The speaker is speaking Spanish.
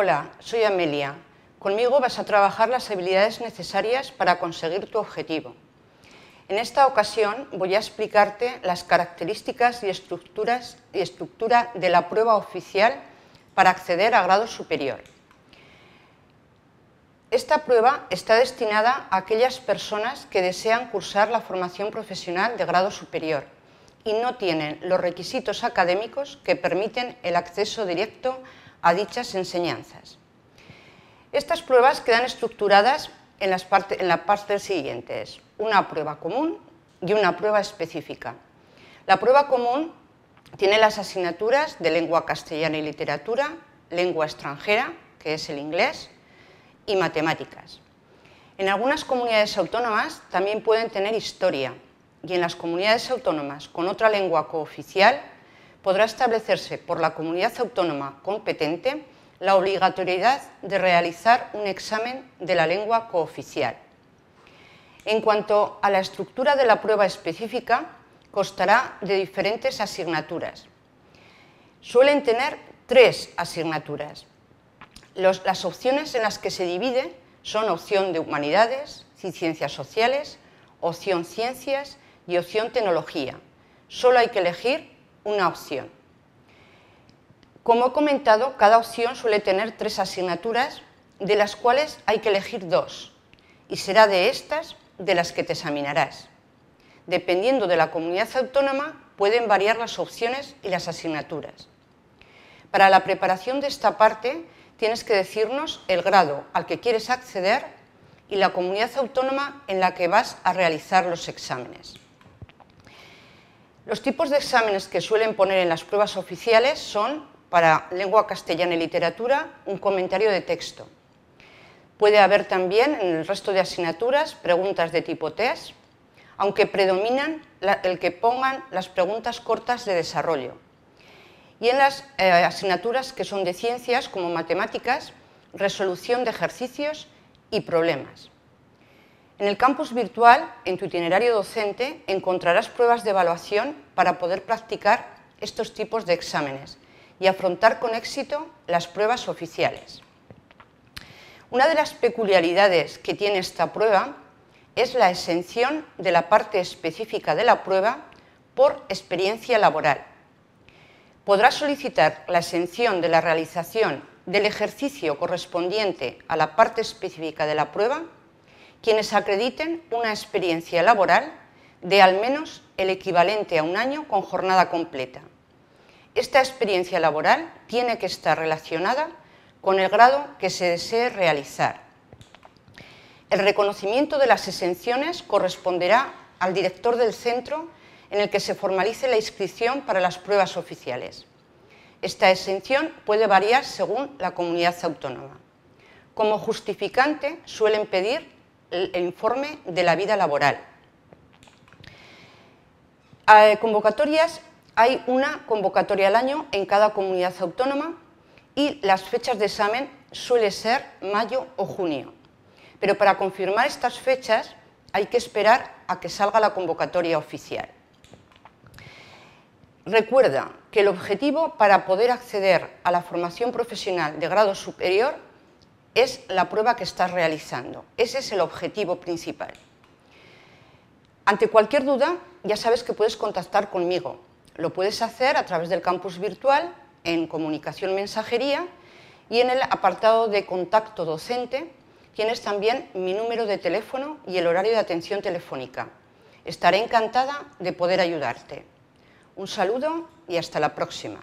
Hola, soy Amelia. Conmigo vas a trabajar las habilidades necesarias para conseguir tu objetivo. En esta ocasión voy a explicarte las características y, estructuras, y estructura de la prueba oficial para acceder a grado superior. Esta prueba está destinada a aquellas personas que desean cursar la formación profesional de grado superior y no tienen los requisitos académicos que permiten el acceso directo a dichas enseñanzas. Estas pruebas quedan estructuradas en, las partes en la parte siguiente, una prueba común y una prueba específica. La prueba común tiene las asignaturas de lengua castellana y literatura, lengua extranjera, que es el inglés, y matemáticas. En algunas comunidades autónomas también pueden tener historia y en las comunidades autónomas con otra lengua cooficial podrá establecerse por la comunidad autónoma competente la obligatoriedad de realizar un examen de la lengua cooficial. En cuanto a la estructura de la prueba específica, constará de diferentes asignaturas. Suelen tener tres asignaturas. las opciones en las que se divide son opción de humanidades y ciencias sociales, opción ciencias y opción tecnología. Solo hay que elegir una opción. Como he comentado, cada opción suele tener tres asignaturas, de las cuales hay que elegir dos, y será de estas de las que te examinarás. Dependiendo de la comunidad autónoma, pueden variar las opciones y las asignaturas. Para la preparación de esta parte, tienes que decirnos el grado al que quieres acceder y la comunidad autónoma en la que vas a realizar los exámenes. Los tipos de exámenes que suelen poner en las pruebas oficiales son, para lengua castellana y literatura, un comentario de texto. Puede haber también en el resto de asignaturas preguntas de tipo test, aunque predominan el que pongan las preguntas cortas de desarrollo. Y en las eh, asignaturas que son de ciencias, como matemáticas, resolución de ejercicios y problemas. En el campus virtual, en tu itinerario docente, encontrarás pruebas de evaluación para poder practicar estos tipos de exámenes y afrontar con éxito las pruebas oficiales. Una de las peculiaridades que tiene esta prueba es la exención de la parte específica de la prueba por experiencia laboral. Podrás solicitar la exención de la realización del ejercicio correspondiente a la parte específica de la prueba quienes acrediten una experiencia laboral de al menos el equivalente a un año con jornada completa. Esta experiencia laboral tiene que estar relacionada con el grado que se desee realizar. El reconocimiento de las exenciones corresponderá al director del centro en el que se formalice la inscripción para las pruebas oficiales. Esta exención puede variar según la comunidad autónoma. Como justificante suelen pedir el informe de la vida laboral. Convocatorias, hay una convocatoria al año en cada comunidad autónoma y las fechas de examen suele ser mayo o junio. Pero para confirmar estas fechas hay que esperar a que salga la convocatoria oficial. Recuerda que el objetivo para poder acceder a la formación profesional de grado superior es la prueba que estás realizando. Ese es el objetivo principal. Ante cualquier duda, ya sabes que puedes contactar conmigo. Lo puedes hacer a través del campus virtual, en comunicación mensajería y en el apartado de contacto docente tienes también mi número de teléfono y el horario de atención telefónica. Estaré encantada de poder ayudarte. Un saludo y hasta la próxima.